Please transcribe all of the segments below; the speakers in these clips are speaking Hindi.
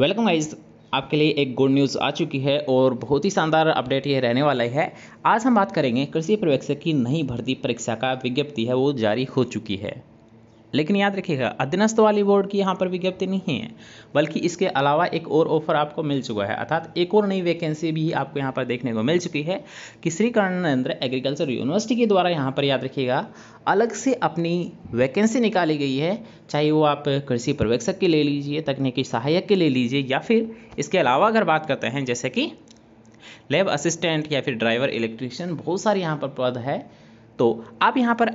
वेलकम गाइज आपके लिए एक गुड न्यूज़ आ चुकी है और बहुत ही शानदार अपडेट ये रहने वाला है आज हम बात करेंगे कृषि पर्यवेक्षक की नई भर्ती परीक्षा का विज्ञप्ति है वो जारी हो चुकी है लेकिन याद रखिएगा अधीनस्थ वाली बोर्ड की यहाँ पर विज्ञप्ति नहीं है बल्कि इसके अलावा एक और ऑफर आपको मिल चुका है अर्थात एक और नई वैकेंसी भी आपको यहाँ पर देखने को मिल चुकी है कि श्री कर्णानंद्र एग्रीकल्चर यूनिवर्सिटी के द्वारा यहाँ पर याद रखिएगा अलग से अपनी वैकेंसी निकाली गई है चाहे वो आप कृषि पर्यवेक्षक के ले लीजिए तकनीकी सहायक के ले लीजिए या फिर इसके अलावा अगर बात करते हैं जैसे कि लेब असिस्टेंट या फिर ड्राइवर इलेक्ट्रीशियन बहुत सारे यहाँ पर पद है तो आप यहाँ पर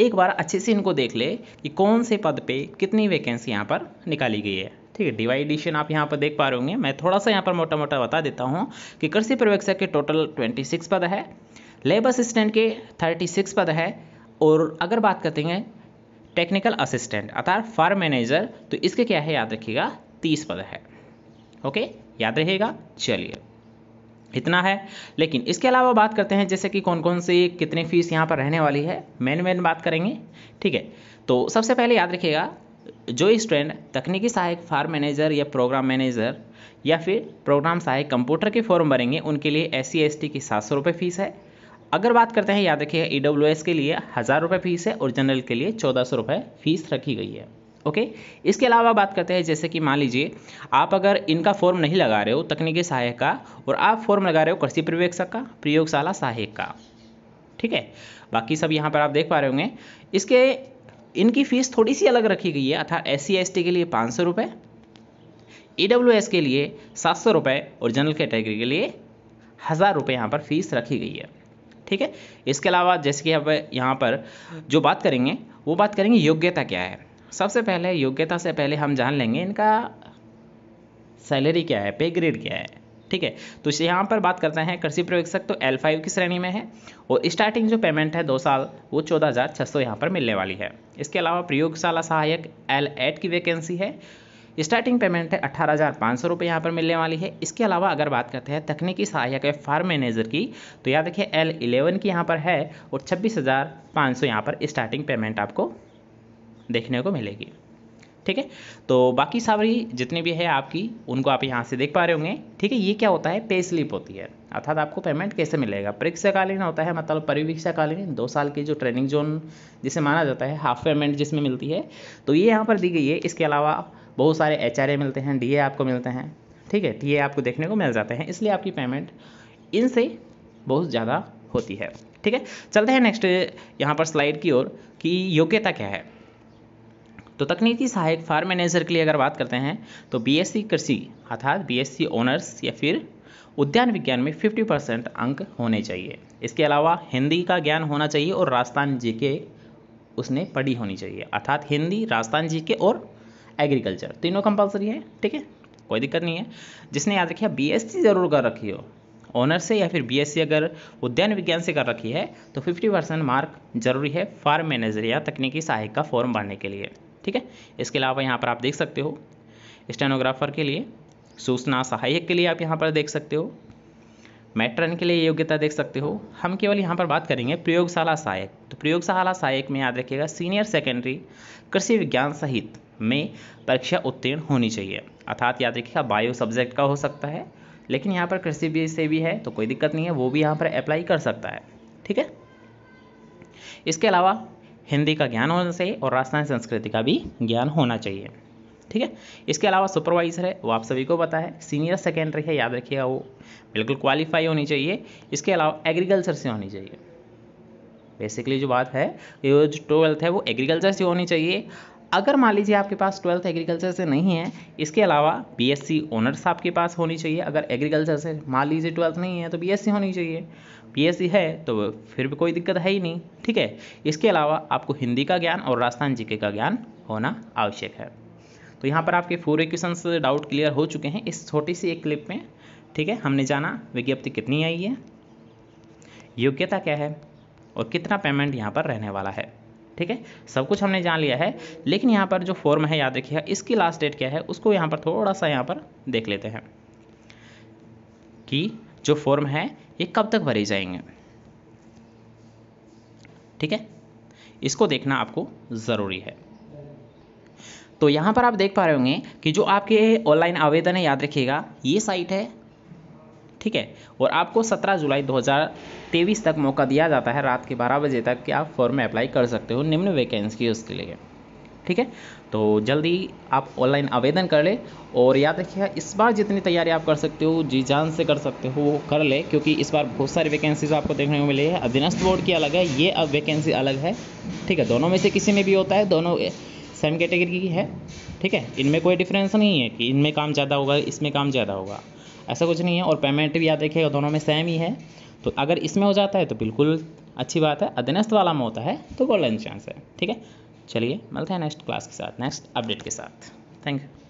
एक बार अच्छे से इनको देख ले कि कौन से पद पे कितनी वैकेंसी यहाँ पर निकाली गई है ठीक है डिवाइडेशन आप यहाँ पर देख पा रहे होंगे मैं थोड़ा सा यहाँ पर मोटा मोटा बता देता हूँ कि कृषि पर्यवेक्षक के टोटल 26 पद है लेबर असिस्टेंट के 36 पद है और अगर बात करते हैं टेक्निकल असिस्टेंट अर्थात फार्म मैनेजर तो इसके क्या है याद रखिएगा तीस पद है ओके याद रहेगा चलिए इतना है लेकिन इसके अलावा बात करते हैं जैसे कि कौन कौन से कितने फीस यहाँ पर रहने वाली है मेन मेन बात करेंगे ठीक है तो सबसे पहले याद रखिएगा जो स्टूडेंट तकनीकी सहायक फार्म मैनेजर या प्रोग्राम मैनेजर या फिर प्रोग्राम सहायक कंप्यूटर के फॉर्म भरेंगे उनके लिए एस सी की सात सौ रुपये फीस है अगर बात करते हैं याद रखिएगा ई e के लिए हज़ार रुपये फीस है और जनरल के लिए चौदह सौ रुपये फीस रखी गई है ओके इसके अलावा बात करते हैं जैसे कि मान लीजिए आप अगर इनका फॉर्म नहीं लगा रहे हो तकनीकी सहायक का और आप फॉर्म लगा रहे हो कृषि पर्यवेक्षक का प्रयोगशाला सहायक का ठीक है बाकी सब यहाँ पर आप देख पा रहे होंगे इसके इनकी फीस थोड़ी सी अलग रखी गई है अर्थात एस सी के लिए पाँच सौ रुपये ई e के लिए सात सौ रुपये और जनरल कैटेगरी के लिए हज़ार रुपये यहाँ पर फीस रखी गई है ठीक है इसके अलावा जैसे कि अब यहाँ पर जो बात करेंगे वो बात करेंगे योग्यता क्या है सबसे पहले योग्यता से पहले हम जान लेंगे इनका सैलरी क्या है पे ग्रेड क्या है ठीक है तो यहाँ पर बात करते हैं कृषि प्रवेक्षक तो एल फाइव की श्रेणी में है और स्टार्टिंग जो पेमेंट है दो साल वो चौदह हज़ार छः सौ यहाँ पर मिलने वाली है इसके अलावा प्रयोगशाला सहायक एल एट की वैकेंसी है स्टार्टिंग पेमेंट है अठारह हज़ार पाँच सौ रुपये यहाँ पर मिलने वाली है इसके अलावा अगर बात करते हैं तकनीकी सहायक है फार्म मैनेजर की तो याद देखिए एल इलेवन की यहाँ पर है और छब्बीस हज़ार पाँच सौ यहाँ पर स्टार्टिंग पेमेंट आपको देखने को मिलेगी ठीक है तो बाकी सारी जितनी भी है आपकी उनको आप यहाँ से देख पा रहे होंगे ठीक है ये क्या होता है पे स्लिप होती है अर्थात आपको पेमेंट कैसे मिलेगा परीक्षाकालीन होता है मतलब परिवीक्षाकालीन दो साल की जो ट्रेनिंग जोन जिसे माना जाता है हाफ पेमेंट जिसमें मिलती है तो ये यहाँ पर दी गई है इसके अलावा बहुत सारे एच मिलते हैं डी आपको मिलते हैं ठीक है टी आपको देखने को मिल जाते हैं इसलिए आपकी पेमेंट इनसे बहुत ज़्यादा होती है ठीक है चलते हैं नेक्स्ट यहाँ पर स्लाइड की ओर कि योग्यता क्या है तो तकनीकी सहायक फार्म मैनेजर के लिए अगर बात करते हैं तो बीएससी कृषि अर्थात बीएससी ऑनर्स या फिर उद्यान विज्ञान में 50 परसेंट अंक होने चाहिए इसके अलावा हिंदी का ज्ञान होना चाहिए और राजस्थान जी के उसने पढ़ी होनी चाहिए अर्थात हिंदी राजस्थान जी के और एग्रीकल्चर तीनों कंपलसरी है ठीक है कोई दिक्कत नहीं है जिसने याद रखिए बी एस ज़रूर कर रखी हो ऑनर से या फिर बीएससी अगर उद्यान विज्ञान से कर रखी है तो 50 परसेंट मार्क जरूरी है फार्म मैनेजर या तकनीकी सहायक का फॉर्म भरने के लिए ठीक है इसके अलावा यहाँ पर आप देख सकते हो स्टेनोग्राफर के लिए सूचना सहायक के लिए आप यहाँ पर देख सकते हो मैट्रन के लिए योग्यता देख सकते हो हम केवल यहाँ पर बात करेंगे प्रयोगशाला सहायक तो प्रयोगशाला सहायक में याद रखिएगा सीनियर सेकेंडरी कृषि विज्ञान सहित में परीक्षा उत्तीर्ण होनी चाहिए अर्थात याद रखिएगा बायो सब्जेक्ट का हो सकता है लेकिन यहाँ पर कृषि भी से भी है तो कोई दिक्कत नहीं है वो भी यहाँ पर अप्लाई कर सकता है ठीक है इसके अलावा हिंदी का ज्ञान होना चाहिए और राजस्थानी संस्कृति का भी ज्ञान होना चाहिए ठीक है इसके अलावा सुपरवाइजर है वो आप सभी को पता है सीनियर सेकेंडरी है याद रखिएगा वो बिल्कुल क्वालिफाई होनी चाहिए इसके अलावा एग्रीकल्चर से होनी चाहिए बेसिकली जो बात है ये जो ट्वेल्थ है वो एग्रीकल्चर से होनी चाहिए अगर मान लीजिए आपके पास ट्वेल्थ एग्रीकल्चर से नहीं है इसके अलावा बीएससी ऑनर्स आपके पास होनी चाहिए अगर एग्रीकल्चर से मान लीजिए ट्वेल्थ नहीं है तो बीएससी होनी चाहिए बीएससी है तो फिर भी कोई दिक्कत है ही नहीं ठीक है इसके अलावा आपको हिंदी का ज्ञान और राजस्थान जीके का ज्ञान होना आवश्यक है तो यहाँ पर आपके फोर क्वेश्चन डाउट क्लियर हो चुके हैं इस छोटी सी एक क्लिप में ठीक है हमने जाना विज्ञप्ति कितनी आई है योग्यता क्या है और कितना पेमेंट यहाँ पर रहने वाला है ठीक है सब कुछ हमने जान लिया है लेकिन यहाँ पर जो फॉर्म है याद रखिएगा इसकी लास्ट डेट क्या है उसको यहाँ पर थोड़ा सा यहाँ पर देख लेते हैं कि जो फॉर्म है ये कब तक भरे जाएंगे ठीक है इसको देखना आपको ज़रूरी है तो यहाँ पर आप देख पा रहे होंगे कि जो आपके ऑनलाइन आवेदन है याद रखिएगा ये साइट है ठीक है और आपको 17 जुलाई 2023 तक मौका दिया जाता है रात के 12 बजे तक कि आप फॉर्म में अप्लाई कर सकते हो निम्न वैकेंसी उसके लिए ठीक है तो जल्दी आप ऑनलाइन आवेदन कर ले और याद रखिए इस बार जितनी तैयारी आप कर सकते हो जी जान से कर सकते हो वो कर ले क्योंकि इस बार बहुत सारी वैकेंसीज आपको देखने को मिली है अधीनस्थ बोर्ड की अलग है ये अब वैकेंसी अलग है ठीक है दोनों में से किसी में भी होता है दोनों सेम कैटेगरी की है ठीक है इनमें कोई डिफरेंस नहीं है कि इनमें काम ज़्यादा होगा इसमें काम ज़्यादा होगा ऐसा कुछ नहीं है और पेमेंट भी आप देखिएगा दोनों में सेम ही है तो अगर इसमें हो जाता है तो बिल्कुल अच्छी बात है अधीनस्थ वाला में होता है तो गोल्डन चांस है ठीक है चलिए मिलते हैं नेक्स्ट क्लास के साथ नेक्स्ट अपडेट के साथ थैंक यू